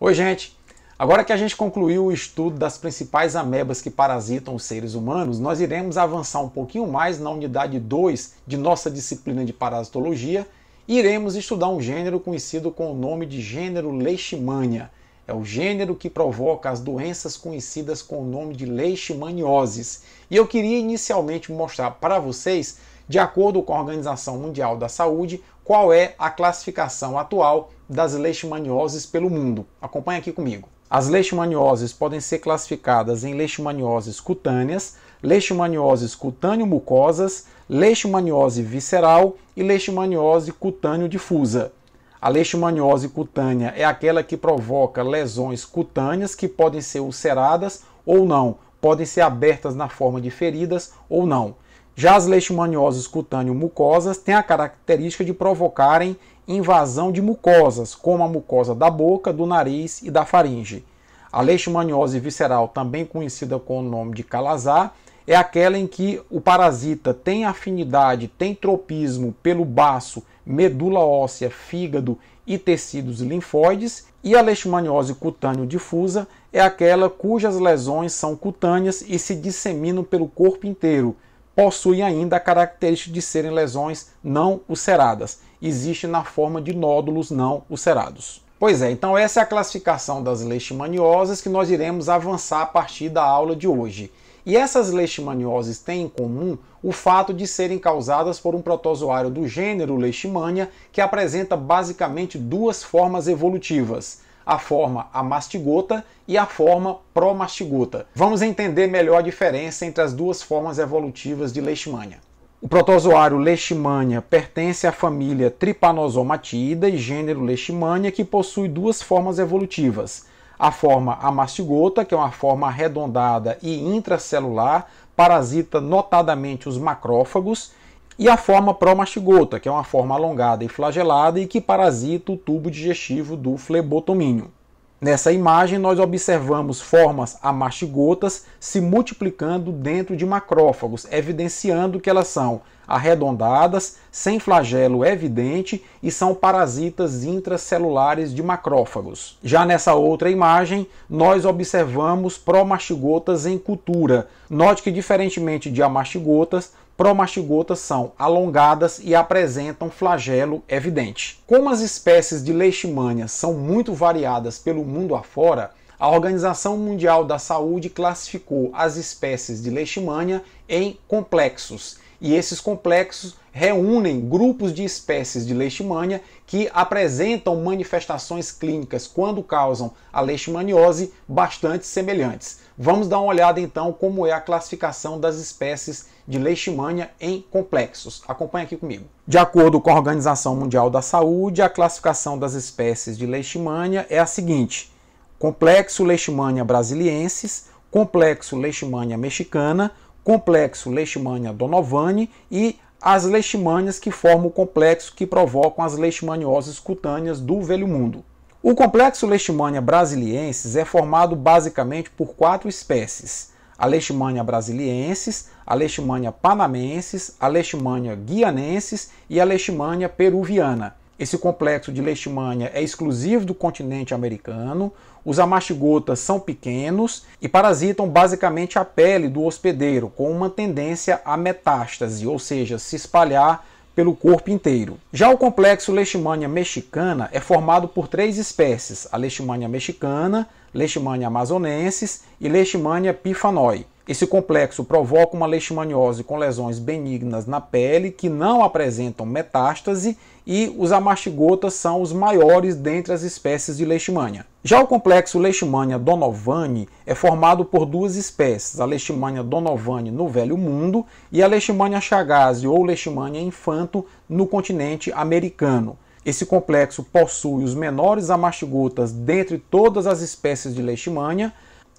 Oi, gente! Agora que a gente concluiu o estudo das principais amebas que parasitam os seres humanos, nós iremos avançar um pouquinho mais na unidade 2 de nossa disciplina de parasitologia e iremos estudar um gênero conhecido com o nome de gênero Leishmania. É o gênero que provoca as doenças conhecidas com o nome de leishmanioses. E eu queria inicialmente mostrar para vocês, de acordo com a Organização Mundial da Saúde, qual é a classificação atual das leishmanioses pelo mundo. Acompanhe aqui comigo. As leishmanioses podem ser classificadas em leishmanioses cutâneas, leishmanioses cutâneo-mucosas, leishmaniose visceral e leishmaniose cutâneo-difusa. A leishmaniose cutânea é aquela que provoca lesões cutâneas que podem ser ulceradas ou não, podem ser abertas na forma de feridas ou não. Já as leishmanioses cutâneo-mucosas têm a característica de provocarem invasão de mucosas, como a mucosa da boca, do nariz e da faringe. A leishmaniose visceral, também conhecida com o nome de calazar, é aquela em que o parasita tem afinidade, tem tropismo pelo baço, medula óssea, fígado e tecidos linfóides, e a leishmaniose cutâneo difusa é aquela cujas lesões são cutâneas e se disseminam pelo corpo inteiro, possuem ainda a característica de serem lesões não ulceradas. Existe na forma de nódulos não ulcerados. Pois é, então essa é a classificação das leishmanioses que nós iremos avançar a partir da aula de hoje. E essas leishmanioses têm em comum o fato de serem causadas por um protozoário do gênero Leishmania que apresenta basicamente duas formas evolutivas a forma amastigota e a forma promastigota. Vamos entender melhor a diferença entre as duas formas evolutivas de Leishmania. O protozoário Leishmania pertence à família Trypanosomatiida e gênero Leishmania, que possui duas formas evolutivas. A forma amastigota, que é uma forma arredondada e intracelular, parasita notadamente os macrófagos, e a forma promastigota, que é uma forma alongada e flagelada e que parasita o tubo digestivo do flebotomínio. Nessa imagem, nós observamos formas amastigotas se multiplicando dentro de macrófagos, evidenciando que elas são arredondadas, sem flagelo evidente e são parasitas intracelulares de macrófagos. Já nessa outra imagem, nós observamos promastigotas em cultura. Note que, diferentemente de amastigotas, promastigotas são alongadas e apresentam flagelo evidente. Como as espécies de leishmania são muito variadas pelo mundo afora, a Organização Mundial da Saúde classificou as espécies de leishmania em complexos, e esses complexos reúnem grupos de espécies de leishmania que apresentam manifestações clínicas quando causam a leishmaniose bastante semelhantes. Vamos dar uma olhada então como é a classificação das espécies de leishmania em complexos. Acompanhe aqui comigo. De acordo com a Organização Mundial da Saúde, a classificação das espécies de leishmania é a seguinte: complexo leishmania brasiliensis, complexo leishmania mexicana, complexo leishmania donovani e as leishmanias que formam o complexo que provocam as leishmanioses cutâneas do velho mundo. O complexo Leishmania brasiliensis é formado basicamente por quatro espécies: a Leishmania brasiliensis, a Leishmania panamensis, a Leishmania guianensis e a Leishmania peruviana. Esse complexo de leishmania é exclusivo do continente americano, os amastigotas são pequenos e parasitam basicamente a pele do hospedeiro, com uma tendência à metástase, ou seja, se espalhar pelo corpo inteiro. Já o complexo Leishmania mexicana é formado por três espécies: a Leishmania mexicana, Leishmania amazonensis e Leishmania pifanoi. Esse complexo provoca uma leishmaniose com lesões benignas na pele que não apresentam metástase e os amastigotas são os maiores dentre as espécies de leishmania. Já o complexo Leishmania donovani é formado por duas espécies, a Leishmania donovani no Velho Mundo e a Leishmania chagase ou Leishmania infanto no continente americano. Esse complexo possui os menores amastigotas dentre todas as espécies de Leishmania,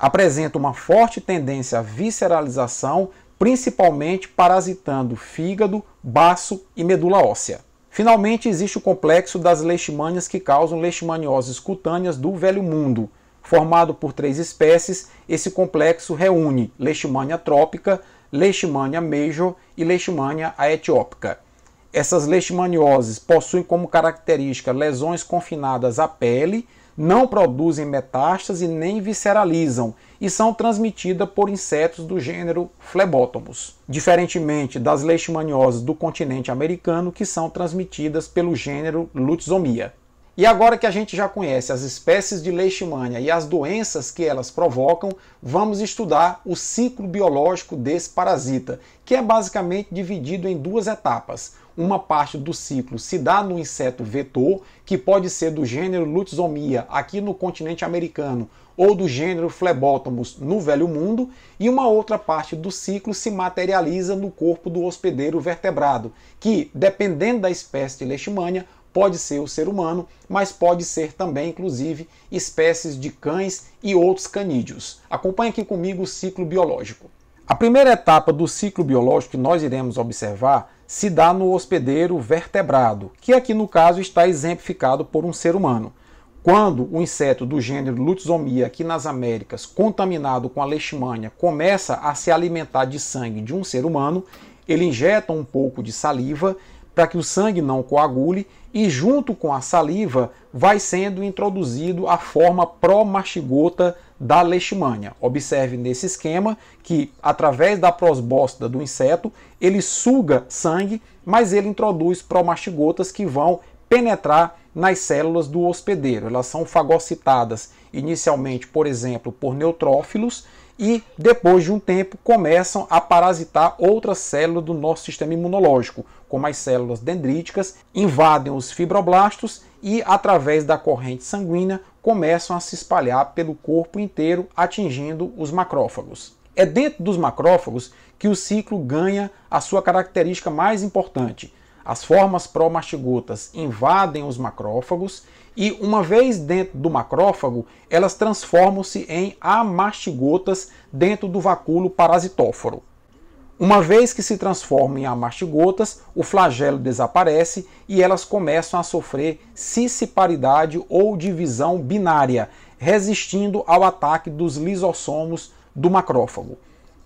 apresenta uma forte tendência à visceralização, principalmente parasitando fígado, baço e medula óssea. Finalmente, existe o complexo das leishmanias que causam leishmanioses cutâneas do Velho Mundo. Formado por três espécies, esse complexo reúne leishmania trópica, leishmania major e leishmania aetiópica. Essas leishmanioses possuem como característica lesões confinadas à pele, não produzem metástase nem visceralizam e são transmitidas por insetos do gênero Phlebotomus, diferentemente das leishmanioses do continente americano que são transmitidas pelo gênero Lutzomia. E agora que a gente já conhece as espécies de leishmania e as doenças que elas provocam, vamos estudar o ciclo biológico desse parasita, que é basicamente dividido em duas etapas. Uma parte do ciclo se dá no inseto vetor, que pode ser do gênero Lutzomia aqui no continente americano ou do gênero Phlebotomus no Velho Mundo, e uma outra parte do ciclo se materializa no corpo do hospedeiro vertebrado, que, dependendo da espécie de leishmania, pode ser o ser humano, mas pode ser também, inclusive, espécies de cães e outros canídeos. Acompanhe aqui comigo o ciclo biológico. A primeira etapa do ciclo biológico que nós iremos observar se dá no hospedeiro vertebrado, que aqui no caso está exemplificado por um ser humano. Quando o inseto do gênero Lutzomia aqui nas Américas, contaminado com a leishmania, começa a se alimentar de sangue de um ser humano, ele injeta um pouco de saliva para que o sangue não coagule e junto com a saliva vai sendo introduzido a forma pró-mastigota da leishmania. Observe nesse esquema que através da prosbóscida do inseto, ele suga sangue, mas ele introduz promastigotas que vão penetrar nas células do hospedeiro. Elas são fagocitadas inicialmente, por exemplo, por neutrófilos e depois de um tempo começam a parasitar outras células do nosso sistema imunológico, como as células dendríticas, invadem os fibroblastos e, através da corrente sanguínea, começam a se espalhar pelo corpo inteiro, atingindo os macrófagos. É dentro dos macrófagos que o ciclo ganha a sua característica mais importante. As formas promastigotas invadem os macrófagos e, uma vez dentro do macrófago, elas transformam-se em amastigotas dentro do vacúolo parasitóforo. Uma vez que se transformam em amastigotas, o flagelo desaparece e elas começam a sofrer ciciparidade ou divisão binária, resistindo ao ataque dos lisossomos do macrófago.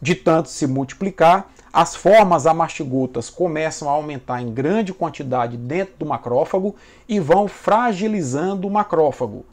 De tanto se multiplicar, as formas amastigotas começam a aumentar em grande quantidade dentro do macrófago e vão fragilizando o macrófago.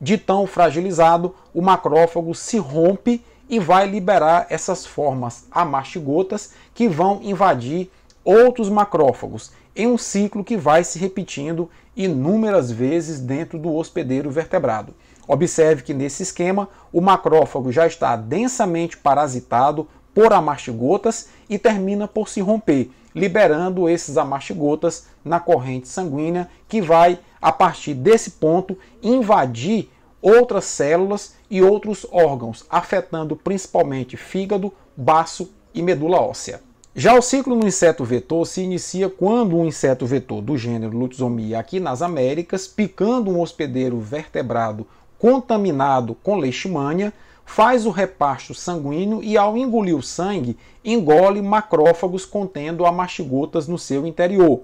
De tão fragilizado, o macrófago se rompe e vai liberar essas formas amastigotas que vão invadir outros macrófagos em um ciclo que vai se repetindo inúmeras vezes dentro do hospedeiro vertebrado. Observe que nesse esquema o macrófago já está densamente parasitado por amastigotas e termina por se romper, liberando esses amastigotas na corrente sanguínea que vai, a partir desse ponto, invadir outras células e outros órgãos, afetando principalmente fígado, baço e medula óssea. Já o ciclo no inseto vetor se inicia quando um inseto vetor do gênero Lutzomia aqui nas Américas, picando um hospedeiro vertebrado contaminado com leishmania, faz o repasto sanguíneo e, ao engolir o sangue, engole macrófagos contendo amastigotas no seu interior.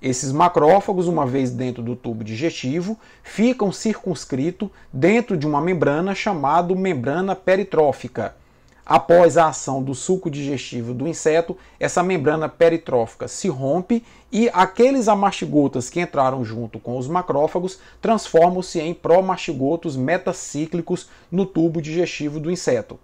Esses macrófagos, uma vez dentro do tubo digestivo, ficam circunscritos dentro de uma membrana chamada membrana peritrófica. Após a ação do suco digestivo do inseto, essa membrana peritrófica se rompe e aqueles amastigotas que entraram junto com os macrófagos transformam-se em promastigotos metacíclicos no tubo digestivo do inseto.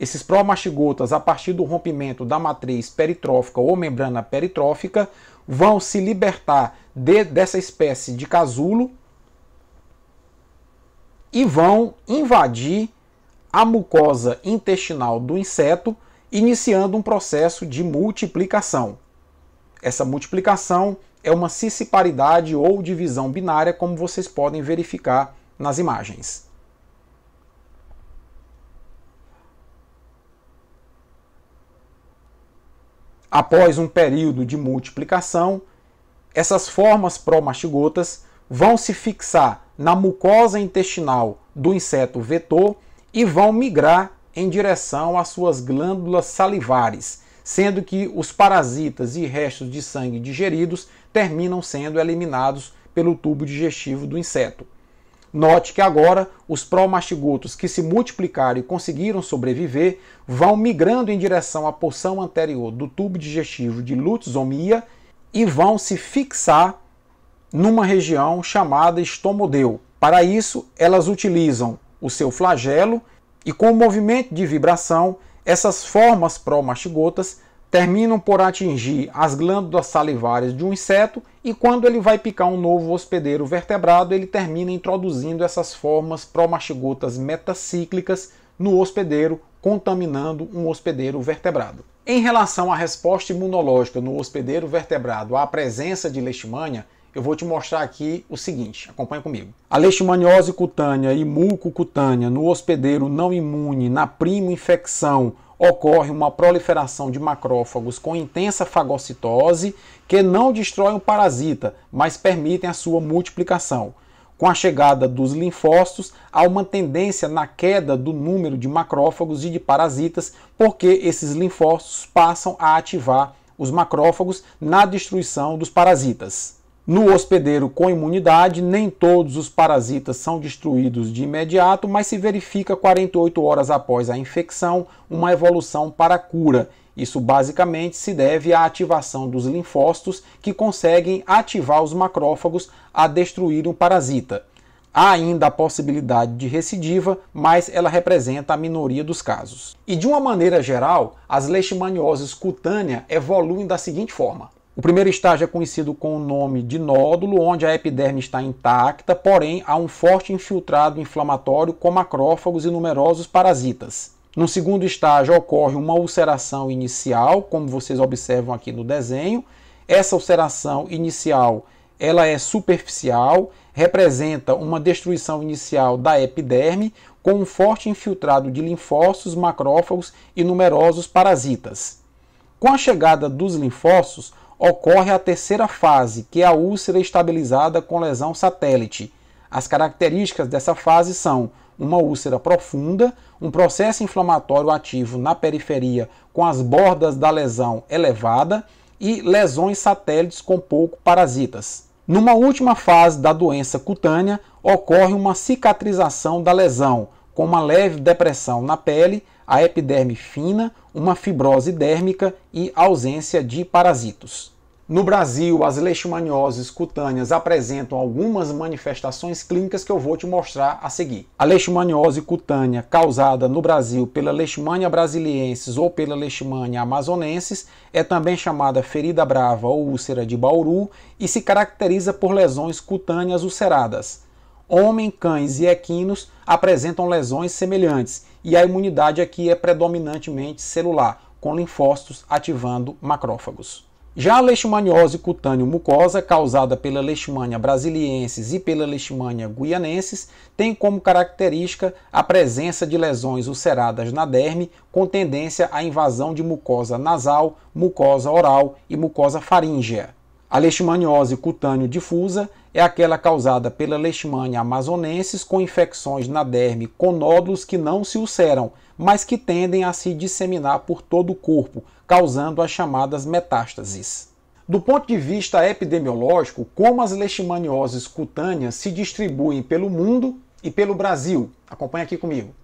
Esses promastigotas, a partir do rompimento da matriz peritrófica ou membrana peritrófica, vão se libertar de, dessa espécie de casulo e vão invadir a mucosa intestinal do inseto, iniciando um processo de multiplicação. Essa multiplicação é uma ciciparidade ou divisão binária, como vocês podem verificar nas imagens. Após um período de multiplicação, essas formas promastigotas vão se fixar na mucosa intestinal do inseto vetor e vão migrar em direção às suas glândulas salivares, sendo que os parasitas e restos de sangue digeridos terminam sendo eliminados pelo tubo digestivo do inseto. Note que agora os pró que se multiplicaram e conseguiram sobreviver vão migrando em direção à porção anterior do tubo digestivo de lutzomia e vão se fixar numa região chamada estomodeu. Para isso, elas utilizam o seu flagelo e com o movimento de vibração, essas formas pró terminam por atingir as glândulas salivares de um inseto e quando ele vai picar um novo hospedeiro vertebrado, ele termina introduzindo essas formas promastigotas metacíclicas no hospedeiro, contaminando um hospedeiro vertebrado. Em relação à resposta imunológica no hospedeiro vertebrado à presença de leishmania, eu vou te mostrar aqui o seguinte, acompanha comigo. A leishmaniose cutânea e mucocutânea no hospedeiro não imune na primo infecção ocorre uma proliferação de macrófagos com intensa fagocitose que não destroem o parasita, mas permitem a sua multiplicação. Com a chegada dos linfócitos, há uma tendência na queda do número de macrófagos e de parasitas, porque esses linfócitos passam a ativar os macrófagos na destruição dos parasitas. No hospedeiro com imunidade, nem todos os parasitas são destruídos de imediato, mas se verifica 48 horas após a infecção uma evolução para a cura. Isso basicamente se deve à ativação dos linfócitos que conseguem ativar os macrófagos a destruírem o parasita. Há ainda a possibilidade de recidiva, mas ela representa a minoria dos casos. E de uma maneira geral, as leishmanioses cutânea evoluem da seguinte forma: o primeiro estágio é conhecido com o nome de nódulo, onde a epiderme está intacta, porém há um forte infiltrado inflamatório com macrófagos e numerosos parasitas. No segundo estágio ocorre uma ulceração inicial, como vocês observam aqui no desenho. Essa ulceração inicial, ela é superficial, representa uma destruição inicial da epiderme com um forte infiltrado de linfócitos, macrófagos e numerosos parasitas. Com a chegada dos linfócitos, ocorre a terceira fase, que é a úlcera estabilizada com lesão satélite. As características dessa fase são uma úlcera profunda, um processo inflamatório ativo na periferia com as bordas da lesão elevada e lesões satélites com pouco parasitas. Numa última fase da doença cutânea, ocorre uma cicatrização da lesão, com uma leve depressão na pele, a epiderme fina, uma fibrose dérmica e ausência de parasitos. No Brasil, as leishmanioses cutâneas apresentam algumas manifestações clínicas que eu vou te mostrar a seguir. A leishmaniose cutânea causada no Brasil pela Leishmania brasiliensis ou pela Leishmania amazonensis é também chamada ferida brava ou úlcera de Bauru e se caracteriza por lesões cutâneas ulceradas. Homem, cães e equinos apresentam lesões semelhantes e a imunidade aqui é predominantemente celular, com linfócitos ativando macrófagos. Já a leishmaniose cutâneo-mucosa, causada pela leishmania brasiliensis e pela leishmania guianensis, tem como característica a presença de lesões ulceradas na derme, com tendência à invasão de mucosa nasal, mucosa oral e mucosa faríngea. A leishmaniose cutâneo difusa é aquela causada pela leishmania amazonensis com infecções na derme com nódulos que não se ulceram, mas que tendem a se disseminar por todo o corpo, causando as chamadas metástases. Do ponto de vista epidemiológico, como as leishmanioses cutâneas se distribuem pelo mundo e pelo Brasil? Acompanhe aqui comigo.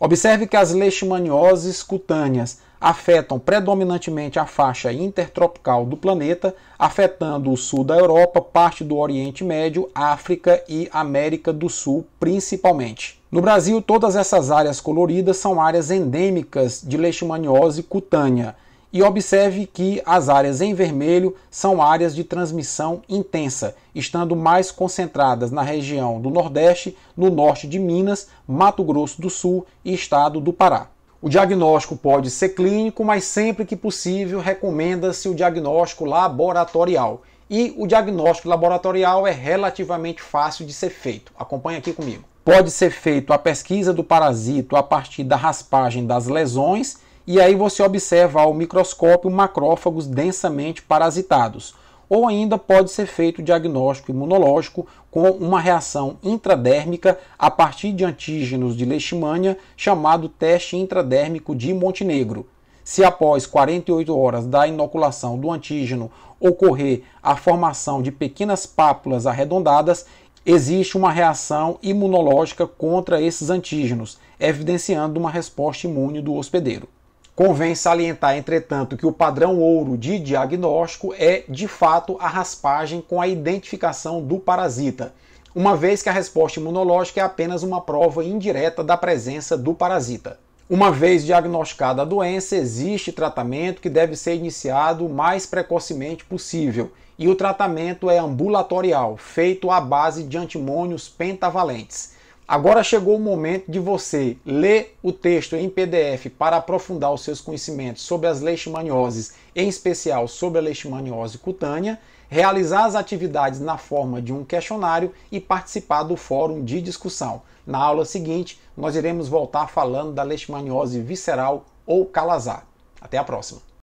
Observe que as leishmanioses cutâneas afetam predominantemente a faixa intertropical do planeta, afetando o sul da Europa, parte do Oriente Médio, África e América do Sul, principalmente. No Brasil, todas essas áreas coloridas são áreas endêmicas de leishmaniose cutânea. E observe que as áreas em vermelho são áreas de transmissão intensa, estando mais concentradas na região do Nordeste, no norte de Minas, Mato Grosso do Sul e estado do Pará. O diagnóstico pode ser clínico, mas sempre que possível recomenda-se o diagnóstico laboratorial. E o diagnóstico laboratorial é relativamente fácil de ser feito. Acompanhe aqui comigo. Pode ser feito a pesquisa do parasito a partir da raspagem das lesões, e aí você observa ao microscópio macrófagos densamente parasitados ou ainda pode ser feito diagnóstico imunológico com uma reação intradérmica a partir de antígenos de leishmania, chamado teste intradérmico de Montenegro. Se após 48 horas da inoculação do antígeno ocorrer a formação de pequenas pápulas arredondadas, existe uma reação imunológica contra esses antígenos, evidenciando uma resposta imune do hospedeiro. Convém salientar, entretanto, que o padrão ouro de diagnóstico é, de fato, a raspagem com a identificação do parasita, uma vez que a resposta imunológica é apenas uma prova indireta da presença do parasita. Uma vez diagnosticada a doença, existe tratamento que deve ser iniciado o mais precocemente possível, e o tratamento é ambulatorial, feito à base de antimônios pentavalentes. Agora chegou o momento de você ler o texto em PDF para aprofundar os seus conhecimentos sobre as leishmanioses, em especial sobre a leishmaniose cutânea, realizar as atividades na forma de um questionário e participar do fórum de discussão. Na aula seguinte, nós iremos voltar falando da leishmaniose visceral ou calazar. Até a próxima!